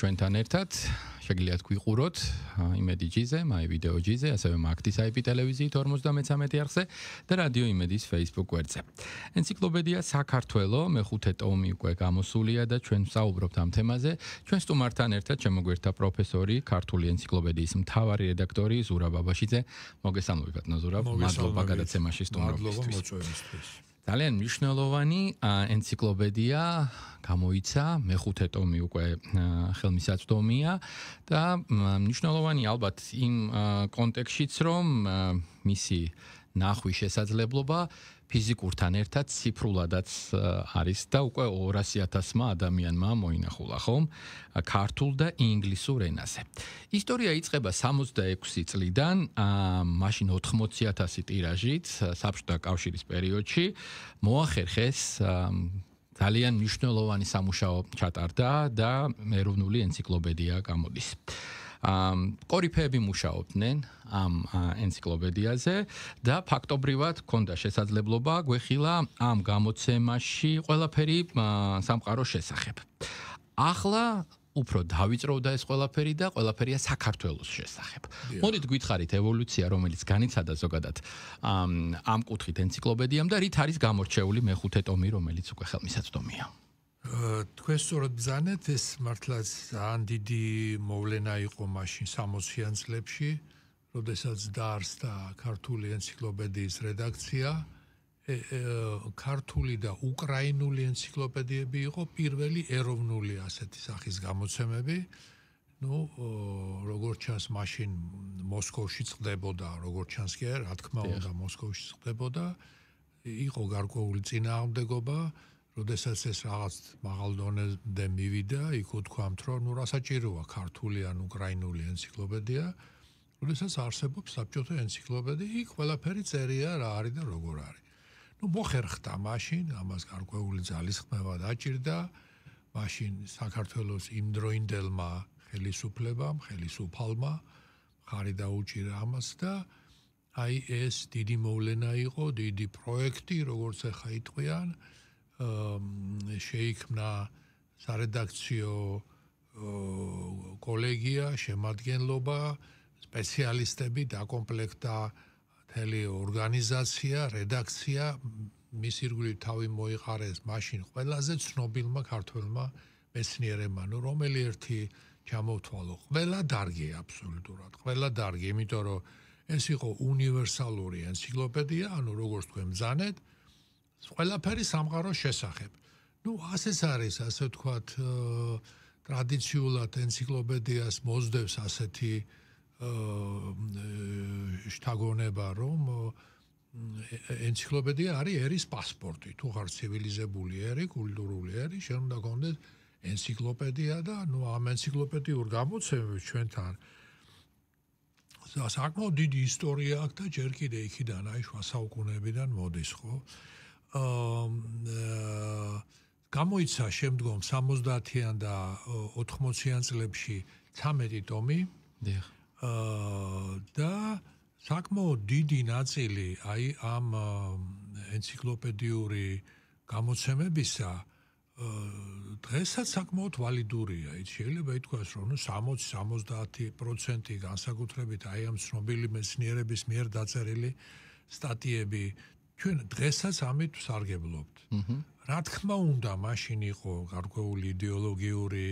ჩვენთან ერთად შეგიძლიათ გიყუროთ იმედი ჯიზე, მაი ვიდეო ჯიზე, ასევე მაგდის IP ტელევიზიით 53 არხზე და რადიო იმედის Facebook გვერდზე. ენციკლოპედია საქართველო მეხუთე ტომი უკვე გამოსულია და ჩვენ საუბრობთ ამ თემაზე. ჩვენ სტუმართან ერთად შემოგვერთა პროფესორი, ქართული ენციკლოპედიის მთავარი რედაქტორი ზურაბ აბაშიძე. მოგესალმებით, ნაზურაბ. მადლობა გადაცემაში სტუმრობისთვის. მადლობა მოწვევისთვის. ძალიან მნიშვნელოვანი ენციკლოპედია გამოიცა მეხუთე ტომი უკვე ხელმისაწვდომია და მნიშვნელოვანი ალბათ იმ კონტექსშიც რომ მისი ნახვის შესაძლებლობა ფიზიკურთან ერთად ციფრულადაც არის და უკვე 200000-მა ადამიანმა მოინახულა ხომ ქართულ და ინგლისურ ენაზე. ისტორია იწყება 66 წლიდან, მაშინ 80000 ტირაჟით, საბჭოთა კავშირის პერიოდში მოახერხეს ძალიან მნიშვნელოვანი სამუშაო ჩატარდა და ეროვნული ენციკლოპედია გამოდის. ამ კორიფეები მუშაობდნენ ამ ენციკლოპედიაზე და ფაქტობრივად ქონდა შესაძლებლობა გვეხილა ამ გამოცემაში ყველაფერი სამყარო შესახებ. ახლა უფრო დავიწროვდა ეს ყველაფერი და ყველაფერია საქართველოს შესახებ. მოდით გითხარით ევოლუცია, რომელიც განიცადა ზოგადად ამ ამ კუთხით ენციკლოპედიამ და რით არის გამორჩეული მეხუთე ტომი, რომელიც უკვე ხელმისაწვდომია. თქვენ სწორად ბზანეთ ეს მართლაც ძალიან დიდი მოვლენა იყო მაშინ 60-იან წლებში, როდესაც დაარსდა ქართული ენციკლოპედიის რედაქცია. ქართული და უკრაინული ენციკლოპედიები იყო პირველი ეროვნული ასეთი სახის გამოცემები. ну, როგორც ჩანს, машин მოსკოვში წდებოდა, როგორც ჩანს კი, რა თქმა უნდა, მოსკოვში წდებოდა. იყო გარკვეული ძინააღმდეგობა, როდესაც ეს რაღაც მაღალ დონეზე მივიდა, იქ უთქვამთ რომ ნუ რა საჭიროა ქართული ან უკრაინული ენციკლოპედია. როდესაც არსებობს საბჭოთა ენციკლოპედია, იქ ყველაფერი წერია რა არის და როგორ არის. ნუ მოხერხდა მაშინ, ამას გარკვეული ძალის ხმევა დაჭირდა. მაშინ საქართველოს იმდროინდელმა ხელისუფლებამ, ხელისუფალმა ხარი დაუჭირა ამას და აი ეს დიდი მოვლენა იყო, დიდი პროექტი, როგორც ახლა იტყვიან. შეიქმნა სარედაქციო კოლეგია, შემადგენლობა, სპეციალისტები დაკომპლექტა თელი ორგანიზაცია, რედაქცია მის ირგვლივ თავი მოიყარეს მაშინ ყველაზე ცნობილმა ქართველმა მეცნიერებმა, ნუ რომელი ერთი ჩამოვთვალო. ყველა დარგი აბსოლუტურად, ყველა დარგი, იმიტომ რომ ეს იყო უნივერსალური ენციკლოპედია, ანუ როგორც თქვენ ძანეთ, აა ყველაფერი სამყაროს შესახებ. ну ასეც არის ასე ვთქვათ ტრადიციულად ენციკლოპედიას მოძდევს ასეთი შთაგონება რომ ენციკლოპედია არის ერის პასპორტი თუ ხარ ცივილიზებული ერი კულტურული ერი შენ უნდა გქონდეს ენციკლოპედია და ну ამ ენციკლოპედიურ გამოცემებს ჩვენთან საკმაოდ დიდი ისტორია აქვს და ჯერ კიდე იქიდან აი შუა საუკუნეებიდან მოდის ხო გამოიცა შემდგომ 70-იან და 80-იან წლებში 13 ტომი. დიახ. აა და საკმაოდ დიდი ნაწილი აი ამ ენციკლოპედიური გამოცემებისა დღესაც საკმაოდ ვალიდურია. შეიძლება ითქვას, რომ 60-70% განსაკუთრებით აი ამ ცნობილი მეცნიერების მიერ დაწერილი სტატიები ჩვენ დღესაც ამით ვსარგებლობთ. აჰა. რა თქმა უნდა, მაშინ იყო გარკვეული идеოლოგიური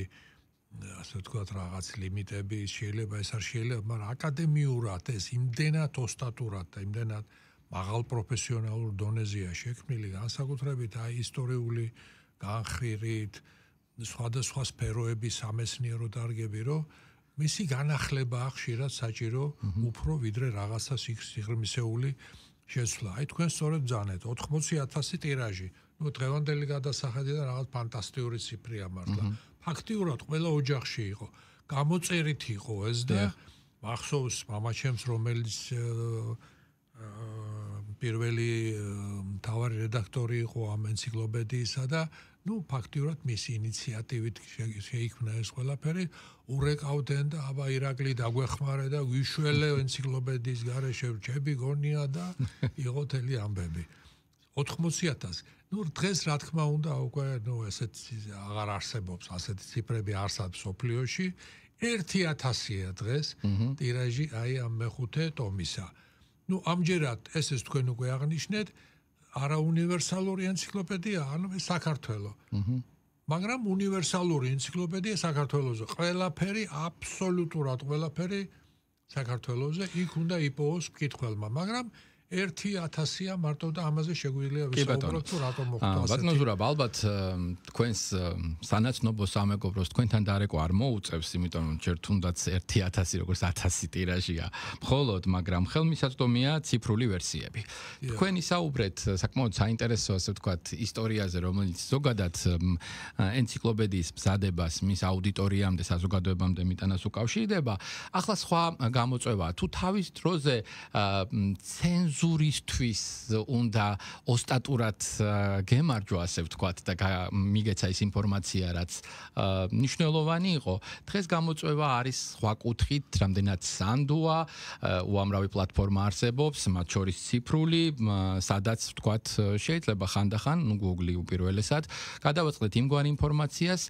ასე თქვათ რაღაც ლიმიტები, შეიძლება ეს არ შეიძლება, მაგრამ აკადემიურად ეს იმდენად ოსტატურად და იმდენად მაღალ პროფესიონალურ დონეზეა შექმნილი, განსაკუთრებით აი ისტორიული განხრით, სხვადასხვა სფეროების სამეცნიერო დარგები, რომ მისი განახლება ხშირად საჭირო უფრო ვიდრე რაღაცა სიღრმისეული შესვლა. აი თქვენ სწორედ ძანეთ 80000 ტირაჟი. ნუ დღევანდელი გადასახადი და რაღაც ფანტასტიური ციფრია მართლა. ფაქტიურად ყველა ოჯახში იყო. გამოწერით იყო ეს და მახსოვს მამაჩემს რომელიც э, э, პირველი э, მთავარი რედაქტორი იყო ამ ენციკლოპედიისა და ну фактиურად მისი ინიციატივით შეიქმნა ეს ყველაფერი ურეკავდნენ და აბა ირაკლი დაგვეხმარე და ვიშველე ენციკლოპედიის გარეშე რჩები გონია და იყო თელი ამბები 80000 ну დღეს რა თქმა უნდა უკვე ну ესეთ აღარ არსებობს ასეთი ციფრები არ საფს ოფლიოში 1000ია დღეს ტირაჟი აი ამ მეხუთე ტომისა ну ამჯერად ესეს თქვენ უკვე აღნიშნეთ 1000 არა უნივერსალური ენციკლოპედია, ანუ საქართველოს. აჰა. მაგრამ უნივერსალური ენციკლოპედია საქართველოსო. ყველაფერი აბსოლუტურად ყველაფერი საქართველოსო. იქ უნდა იპოვოს მკითხველმა, მაგრამ 1000-ია მარტო და ამაზე შეგვიძლია ვისაუბროთ თუ რატომ მოხდა ასე. ბატონო ზურაბ, ალბათ თქვენს სანაცნობო სამეგობროს თქვენთან დარეკო არ მოუწევს, იმიტომ რომ ჯერ თუნდაც 1000 როგორც 1000 ტირაჟია. მხოლოდ, მაგრამ ხელმისაწვდომია ციფრული ვერსიები. თქვენ ისაუბრეთ საკმაოდ საინტერესო, ასე ვთქვათ, ისტორიაზე, რომელიც ზოგადად ენციკლოპედიის მზადებას მის აუდიტორიამდე, საზოგადოებამდე მიტანას უკავშირდება. ახლა სხვა გამოწვევაა, თუ თავის დროზე ცენ ზურისთვის უნდა ოსტატურად გემარჯვა, ასე ვთქვათ და მიგეცა ის ინფორმაცია, რაც მნიშვნელოვანი იყო. დღეს გამოწვევა არის სხვა კუთხით, რამდენად სანდოა, უამრავი პლატფორმა არსებობს, მათ შორის ციფრული, სადაც ვთქვათ შეიძლება ხანდახან Google-ი უპირველესად გადავაწყდეთ იმგვარი ინფორმაციას,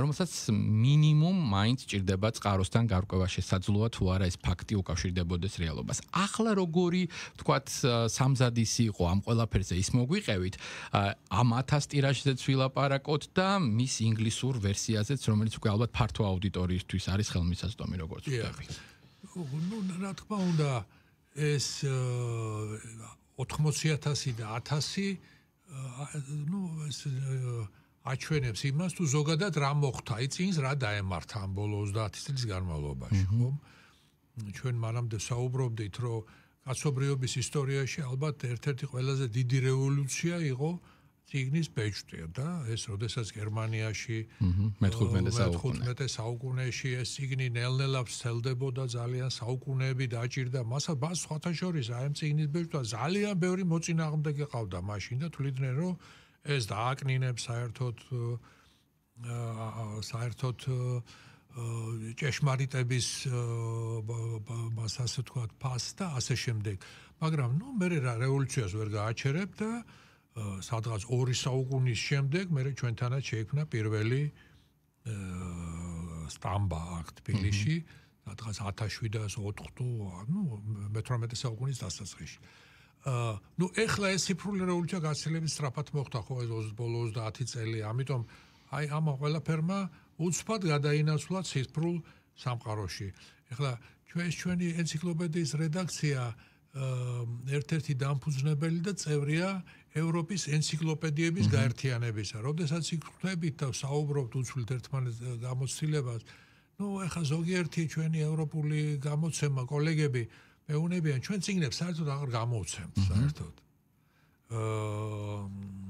რომელსაც მინიმუმ მაინც ჭირდება წყაროსთან გარკვევა შესაძლოა თუ არა ეს ფაქტი უკავშირდებოდეს რეალობას. ახლა როგორი თ ვთქვათ, სამზადისი იყო ამ ყველაფერზე ის მოგვიყევით. ამ 1000 ტირაჟზეც ვილაპარაკოთ და მის ინგლისურ ვერსიაზეც, რომელიც უკვე ალბათ ფართო აუდიტორიისთვის არის ხელმისაწვდომი, როგორც ვთქვი. ну, რა თქმა უნდა, ეს 80000 და 1000 ну, ეს აჩვენებს იმას, თუ ზოგადად რა მოხდა, იცინს რა დაემართა ამ ბოლო 30 წლის განმავლობაში, ხო? ჩვენ მანამდე საუბრობდით, რომ კაცობრიობის ისტორიაში ალბათ ერთ-ერთი ყველაზე დიდი რევოლუცია იყო ციგნის ბეჭდი და ეს როდესაც გერმანიაში მე-15 საუკუნეში ეს ციგნი ნელ-ნელავს ცელდებოდა ძალიან საუკუნეები დაჭირდა მას ბას სხვათაშორის აი ამ ციგნის ბეჭდვა ძალიან ბევრი მოწინააღმდეგე ყავდა მაშინ და თვლიდნენ რომ ეს დააკნინებს საერთოდ საერთოდ ჭეშმარიტების მას ასე თქვა ფასთა ასე შემდეგ. მაგრამ ნუ მე რა რევოლუციას ვერ გააჩერებ და სადღაც ორი საუკუნის შემდეგ მე ჩვენთანაც შეიქმნა პირველი სტამბა აქ თბილისში სადღაც 1704 თუ ანუ მე-18 საუკუნის დასაწყისში. ნუ ეხლა ეს ციფრული რევოლუცია გაცილებით სწრაფად მოხდა ხო ეს 20-30 წელი, ამიტომ აი ამ ყველაფერმა უცფად გადაინაცვლა ციფრულ სამყაროში. ეხლა ჩვენს ჩვენი ენციკლოპედიის რედაქცია ერთ-ერთი დამფუძნებელი და წევრია ევროპის ენციკლოპედიების გაერთიანებისა. როდესაც იქხვდებით და საუბრობთ უცვლით ერთმანეთს გამოცდილებას, ну, ეხლა ზოგიერთი ჩვენი ევროპული გამოცემა, კოლეგები, მეუნებიან, ჩვენ წიგნებს საერთოდ აღარ გამოვცემთ, საერთოდ. აა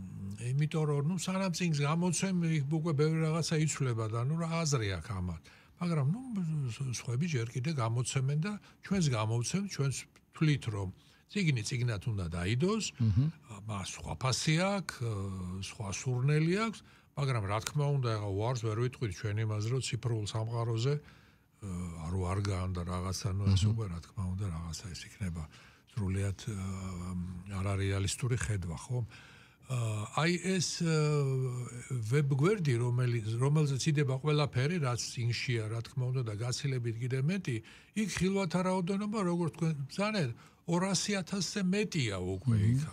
იმიტომ რომ ნუ სანამ წინს გამოცემ უკვე ბევრი რაღაცა იცვლება და ნუ რა აზრი აქვს ამათ მაგრამ ნუ სხვები ჯერ კიდე გამოცემენ და ჩვენს გამოცემ ჩვენს თვლით რომ ციგნი ციგნათ უნდა დაიდოს მას სხვა ფასი აქვს სხვა სურნელი აქვს მაგრამ რა თქმა უნდა ეხა ვარს ვერ ვიტყვით ჩვენ იმას რომ ციფრულ სამყაროზე არო არ გაანდა რაღაცა ნუ ეს უკვე რა თქმა უნდა რაღაცა ის იქნება სრულიად არარეალისტური ხედვა ხო? აი ეს ვებგვერდი რომელიც რომელზეც იდება ყველაფერი რაც ინშია რა თქმა უნდა და გაცილებით კიდე მეტი იქ ხილვათა რაოდენობა როგორც თქვენ ზანეთ 200000-ზე მეტია უკვე იქ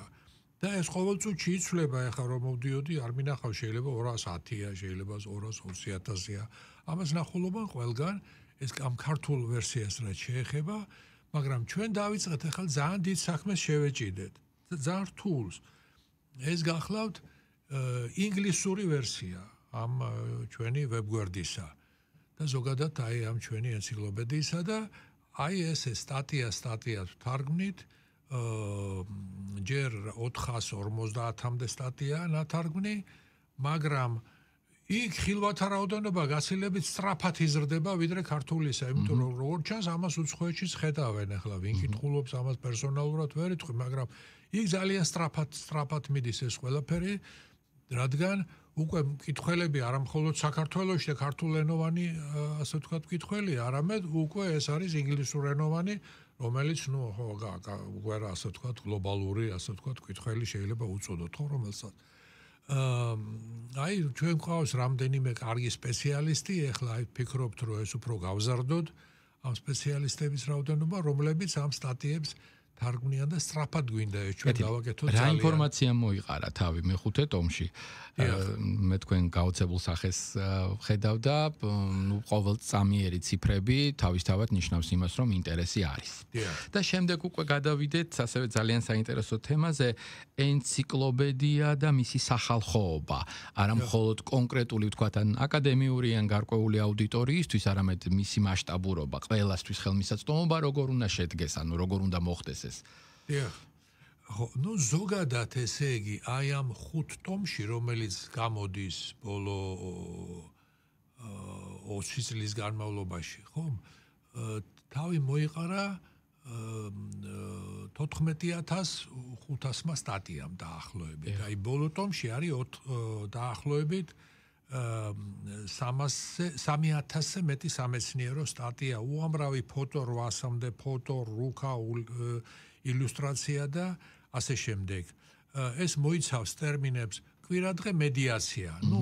და ეს ყოველ წუთში იცვლება ახლა რომ მოვდიოდი არ მინახავ შეიძლება 210-ია შეიძლება 220000-ია ამას ნახულობა ყველგან ეს ამ ქართულ ვერსიას რაც შეეხება მაგრამ ჩვენ დავიწყეთ ახლა ძალიან დიდ საქმეს შევეჭიდეთ ძალიან რთულს ეს გახლავთ ინგლისური ვერსია ამ ჩვენი ვებგვერდისა და ზოგადად აი ამ ჩვენი ენციკლოპედიისა და აი ეს სტატია სტატიას თარგმნით ჯერ 450-მდე სტატია ნათარგმნი მაგრამ იქ ხილვათა რაოდენობა გაცილებით სწრაფად იზრდება ვიდრე ქართულისა, იმიტომ რომ როგორც ჩანს, ამას უცხოეთში შეხედავენ ახლა, ვინ კითხულობს ამას პერსონალურად ვერ ეთქვი, მაგრამ იქ ძალიან სწრაფად სწრაფად მიდის ეს ყველაფერი, რადგან უკვე კითხველები არამხოლოდ საქართველოსში და ქართულენოვანი ასე ვთქვათ კითხველი, არამედ უკვე ეს არის ინგლისურენოვანი, რომელიც ნუ ხო უკვე ასე ვთქვათ გლობალური, ასე ვთქვათ კითხველი შეიძლება უწოდოთ ხო რომელსაც აი ჩვენ ყავს რამდენიმე კარგი სპეციალისტი, ეხლა აი ფიქრობთ რომ ეს უფრო გავზარდოთ ამ სპეციალისტების რაოდენობა, რომლებიც ამ სტატიებს აა თარგმნიან და სწრაფად გვინდა ეჩვენ დავაკეთოთ ძალიან. რა ინფორმაცია მოიყარა თავი მეხუთე ტომში? მე თქვენ გაოცებულ სახეს ხედავ და ნუ ყოველ წამიერი ციფრები თავისთავად ნიშნავს იმას, რომ ინტერესი არის. და შემდეგ უკვე გადავიდეთ ასევე ძალიან საინტერესო თემაზე, ენციკლოპედია და მისი სახალხოობა. არა მხოლოდ კონკრეტული ვთქვათ ან აკადემიური ან გარკვეული აუდიტორიისთვის, არამედ მისი მასშტაბურობა, ყველასთვის ხელმისაწვდომობა როგორ უნდა შედგეს, ანუ როგორ უნდა მოხდეს ეს ეს. დიახ. ხო, ну ზოგადად ესე იგი, აი ამ ხუთ ტომში, რომელიც გამოდის ბოლო 20 წლის განმავლობაში, ხო? თავი მოიყარა 14500 სტატიამ დაახლოებით. აი ბოლო ტომში არის დაახლოებით 300-ზე მეტი სამეცნიერო სტატია, უამრავი ფოტო 800-მდე ფოტო, რუკა, ილუსტრაცია და ასე შემდეგ. ეს მოიცავს ტერმინებს კვირადღე მედიაცია. ნუ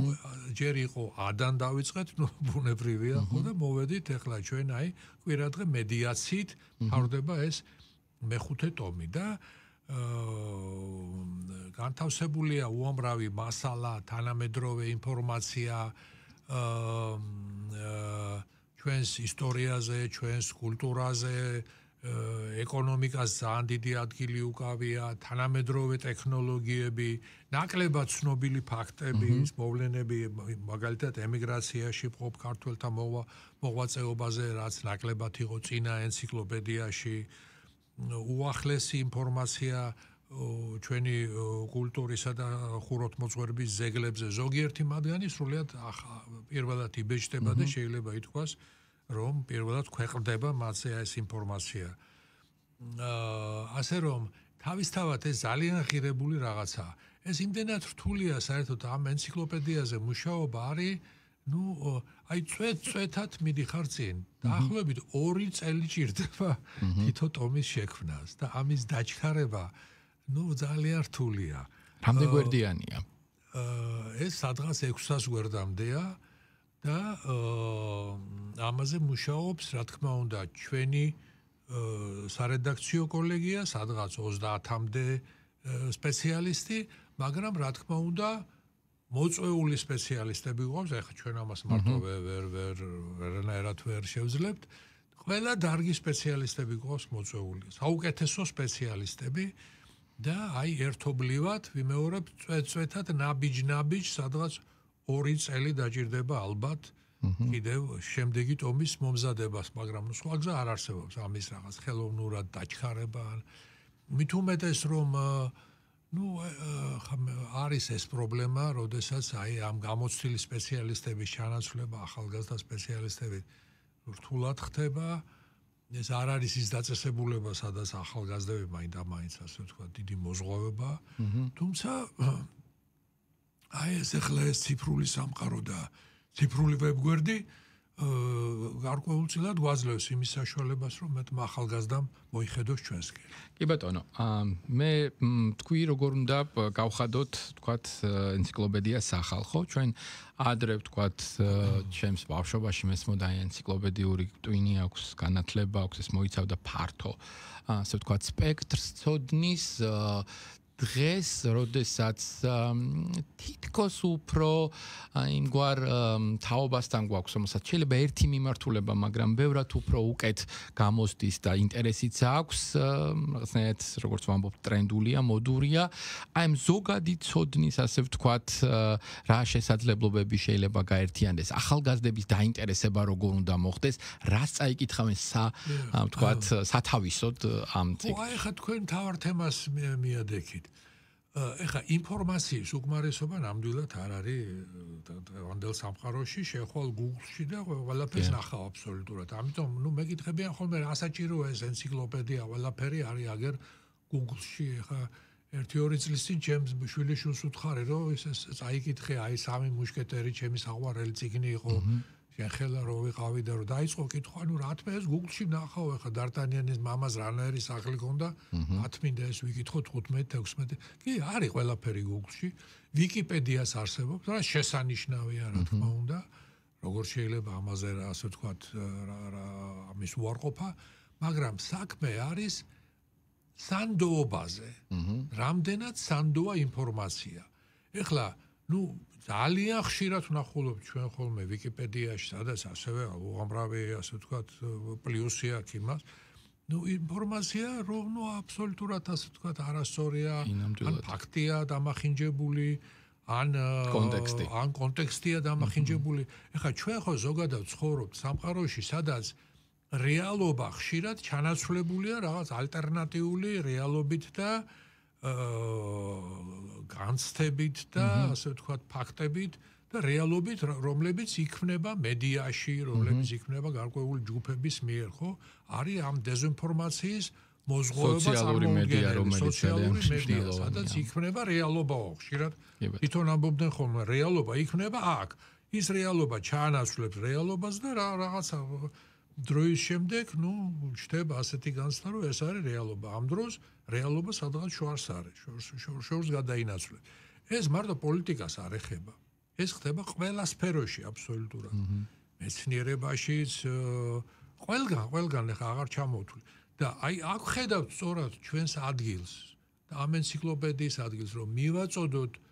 ჯერ იყო ადან დაიწყეთ, ნუ ბუნებრივია ხო და მოведით ახლა ჩვენ აი კვირადღე მედიაციით თავდება ეს მეხუთე ტომი და აა განთავსებულია უამრავი მასალა, თანამედროვე ინფორმაცია, ჩვენს ისტორიაზე, ჩვენს კულტურაზე, ეკონომიკას ძალიან დიდი ადგილი უკავია, თანამედროვე ტექნოლოგიები, ნაკლებად ცნობილი ფაქტები, მოვლენები, მაგალითად, ემიგრაციაში ყოფ ქართველთა მოღვაწეობაზე, რაც ნაკლებად იყო წინა ენციკლოპედიაში, აა უახლესი ინფორმაცია ჩვენი კულტურისა და ხუროთმოძღვრების ზეგლებზე ზოგიერთი მათგანი სრულიად ახა პირველად იბეჭდება და შეიძლება ითქვას რომ პირველად ქვეყდება მასზე ეს ინფორმაცია ასე რომ თავისთავად ეს ძალიან ღირებული რაღაცაა ეს იმდენად რთულია საერთოდ ამ ენციკლოპედიაზე მუშაობა არის ну აი წვეთ წვეთად მიდიხარ წინ და ახლობით ორი წელი ჭირდება თითო ტომის შექმნას და ამის დაჩქარება ნუ ძალიან რთულია. რამდენ გვერდიანია? აა ეს სადღაც 600-ს გვერდამდეა და აა ამაზე მუშაობს რა თქმა უნდა ჩვენი სარედაქციო კოლეგია სადღაც 30-მდე სპეციალისტი, მაგრამ რა თქმა უნდა აა მოწვეული სპეციალისტები უყავს, ახლა ჩვენ ამას მარტო mhm. ვერ ვერ რანაერად ვერ შევძლებთ. ყველა დარგის სპეციალისტები უყავს მოწვეული, საუკეთესო სპეციალისტები და აი ერთობლივად ვიმეორებ წვეწვეთად ნაბიჯ-ნაბიჯ სადღაც ორი წელი დაჭირდება ალბათ mhm. კიდევ შემდეგი ტომის მომზადებას, მაგრამ ნუ სხვა გზა არ არსებობს ამის რაღაც ხელოვნურად დაჩხარება. მით უმეტეს რომ აა ну არის ეს პრობლემა, როდესაც აი ამ გამოცდილი სპეციალისტების ჩანაცვლება ახალგაზრდა სპეციალისტები რთულად ხდება. ეს არ არის ის დაწესებულება, სადაც ახალგაზრდებმა ინდა მაინც ასე ვთქვა, დიდი მოზღვავება. თუმცა აი ეს ახლა ეს ციფრული სამყარო და ციფრული ვებგვერდი, გარკვეულწილად გვაძლევს იმის საშუალებას, რომ მე ახალგაზრდამ მოიხედოს ჩვენს კი. კი ბატონო, მე თქვი როგორ უნდა გავხადოთ, თქვათ ენციკლოპედია სახალხო, ჩვენ ადრე თქვათ ჩემს ბავშვობაში მე მომდა ენციკლოპედიური ტვინი აქვს, განათლება აქვს, ეს მოიცავდა ფართო ასე თქვათ სპექტრს, წოდნის, დღეს, როდესაც თითქოს უფრო იმგვარ თაობასთან გვაქვს, რომელსაც შეიძლება ერთი მიმართულება, მაგრამ ბევრად უფრო უკეთ გამოსდის და ინტერესიც აქვს, რაღაცნაირად, როგორც ვამბობ, ტრენდულია, მოდურია, აი ამ ზოგადი ცოდნის, ასე ვთქვათ, რა შესაძლებლობები შეიძლება გაერთიანდეს, ახალგაზრდების დაინტერესება როგორ უნდა მოხდეს, რას წაიკითხავენ სა, ვთქვათ, სათავისოდ ამ ციკლს. აი ხა თქვენ თავარ თემას მიადეკით. ეხა ინფორმაციის უკმარესობა ნამდვილად არ არის ვანდელ სამყაროში შეხვალ Google-ში და ყველაფერს ნახავ აბსოლუტურად. ამიტომ, ნუ მეკითხებიან ხოლმე რა საჭიროა ეს ენციკლოპედია, ყველაფერი არის აგერ Google-ში. ეხა 1-2 წლის წინ ჩემს შვილიშვილს უთხარი, რომ ეს წაიკითხე აი სამი მუშკეტერი ჩემი საყვარელი ციგნი იყო. აჰა mm-hmm. ეხლა რო ვიყავი და რო დაიწყო კითხვა, ნუ რა თქმა ეს Google-ში ნახავ ეხლა დარტანიანის მამას რანაირი სახლი ქონდა? ათმინდა ეს ვიკითხოთ 15 16. კი, არის ყველაფერი Google-ში. Wikipedia-ს არსებობს, რა შესანიშნავია რა თქმა უნდა. როგორ შეიძლება ამაზე რა ასე ვთქვათ რა რა ამის უარყოფა, მაგრამ საქმე არის სანდოობაზე. რამდენად სანდოა ინფორმაცია. ეხლა ნუ ძალიან ხშირად ვნახულობ ჩვენ ხოლმე ვიკიპედიაში, სადაც ასევე უამრავი ასე ვთქვა პლუსი აქვს იმას. ну информация ровно абсолютно ასე თქვა არასორია ან ფაქტია დამახინჯებული ან კონტექსტი ან კონტექსტია დამახინჯებული ეხლა ჩვენ ხო ზოგადად ცხოვრობთ სამყაროში სადაც რეალობა ხშირად ჩანაცვლებულია რაღაც ალტერნატიული რეალობით და აა განცდებით და ასე ვთქვათ ფაქტებით და რეალობით, რომლებიც იქმნება მედიაში, რომლებიც იქმნება გარკვეული ჯგუფების მიერ, ხო? არის ამ დეზინფორმაციის მოზღვრება სოციალური მედია, რომელიც მედია, სადაც იქმნება რეალობა ხშირად. თვითონ ამბობდნენ ხოლმე, რეალობა იქმნება აქ. ის რეალობა ჩაანაცვლებს რეალობას და რაღაცა დროის შემდეგ, ну, შეიძლება ასეთი განცდა, რომ ეს არის რეალობა. ამ დროს რეალობა სადღაც შორს არის, შორს შორს გადაინაცვლეთ. ეს მარტო პოლიტიკას არ ეხება. ეს ხდება ყველა სფეროში აბსოლუტურად. მეცნიერებაშიც ყველგან, ყველგან ახლა აღარ ჩამოვთვლი. და აი, აქ ხედავთ სწორად ჩვენს ადგილს და ამ ენციკლოპედიის ადგილს, რომ მივაწოდოთ აა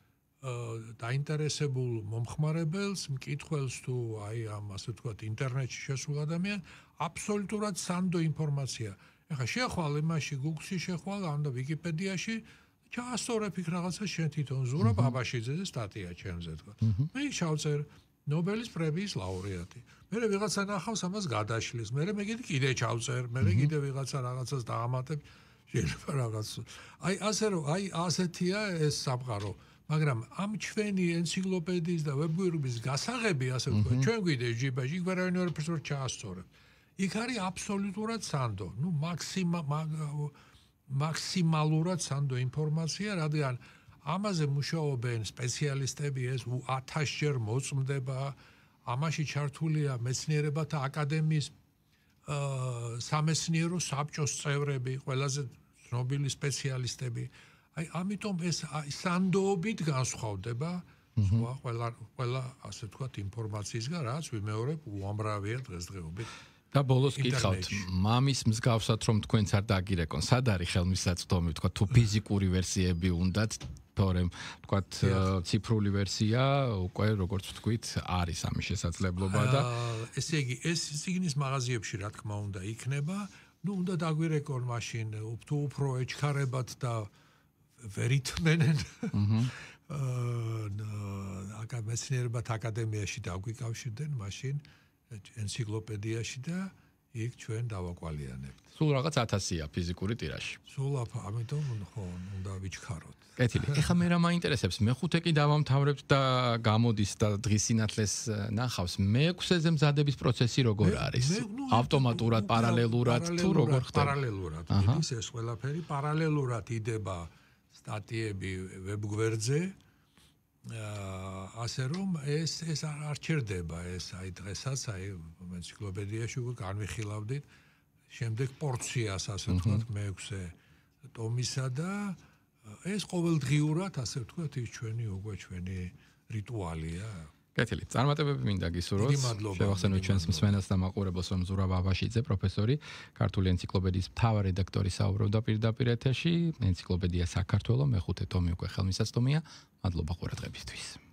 დაინტერესებულ მომხმარებელს, მკითხველს თუ აი ამ ასე ვთქვათ ინტერნეტში შესულ ადამიანს აბსოლუტურად სანდო ინფორმაცია. ეხლა შეხვალ იმაში Google-ში შეხვალ, ანუ Wikipedia-ში ჩაასწორებ იქ რაღაცა შენ თვითონ ზურა ბაბაშიძე სტატია ჩემზე თქო. მე ჩავწერ ნობელის პრემიის ლაურეატი. მე ვიღაცა ნახავს ამას გადაშლის, მე მეგედი კიდე ჩავწერ, მე კიდე ვიღაცა რაღაცას დაამატებ შეიძლება რაღაც. აი ასე რომ აი ასეთია ეს საფყარო. მაგრამ ამ ჩვენი ენციკლოპედიის და ვებგვირუბის გასაღები ასე ვთქვა ჩვენ გვიდეს ჯიბაში გვარავინ ორი პროფესორი ჩაასწორებს იქ არის აბსოლუტურად სანდო ნუ მაქსიმა მაქსიმალურად სანდო ინფორმაცია რადგან ამაზე მუშაობენ სპეციალისტები ეს 1000-ჯერ მოწმდება ამაში ჩართულია მეცნიერებათა აკადემიის აა სამეცნიერო საბჭოს წევრები ყველაზე ცნობილი სპეციალისტები აი ამიტომ ეს სანდოობით განსხვავდება სხვა ყველა ყველა ასე თქვა ინფორმაციისგან რაც ვიმეორებ უამრავია დღესდღეობით და ბოლოს გითხავთ მამის მსგავსად რომ თქვენც არ დაგირეკონ სად არის ხელმისაწვდომი თქვა თუ ფიზიკური ვერსიები უნდათ თორემ თქვა ციფრული ვერსია უკვე როგორც ვთქვით არის ამის შესაძლებლობა და ესე იგი ეს სიგნის მაღაზიებში რა თქმა უნდა იქნება ну უნდა დაგვირეკონ მაშინ თუ უფრო ეჩქარებად და ვერითმენენ. აა აკა მეცნიერებათა აკადემიაში დაგვიკავშირდნენ მაშინ ენციკლოპედიაში და იქ ჩვენ დავაყალიანებთ. სულ რაღაც 1000ია ფიზიკური ტირაჟი. სულ აფა, ამიტომ ხო, უნდა ვიჩქაროთ. კეთილი. ეხა მე რა მაინტერესებს, მე ხუთე კი დავამთავრებთ და გამოდის და დღის სინათლეს ნახავს. მეექვსეზე მზადების პროცესი როგორ არის? ავტომატურად, პარალელურად თუ როგორ ხდება? პარალელურად. ის ეს ყველაფერი პარალელურად იდება. აჰა. სტატიები ვებგვერდზე ასე რომ ეს ეს არ ჩერდება ეს აი დღესაც აი ენციკლოპედიაში უკვე განвихილავდით შემდეგ პორციას ასე ვთქვათ მეექვსე ტომისა და ეს ყოველდღიურად ასე ვთქვათ ის ჩვენი უკვე ჩვენი რიტუალია კეთილი. წარმატებები მინდა გისურვოს. შევახსენოთ ჩვენს მსმენელს და მაყურებელს, რომ ზურაბ აბაშიძე პროფესორი, ქართული ენციკლოპედიის მთავარი რედაქტორი საუბრობდა პირდაპირ ეთერში. ენციკლოპედია საქართველოს მეხუთე ტომი უკვე ხელმისაწვდომია. მადლობა ყურადღებისთვის.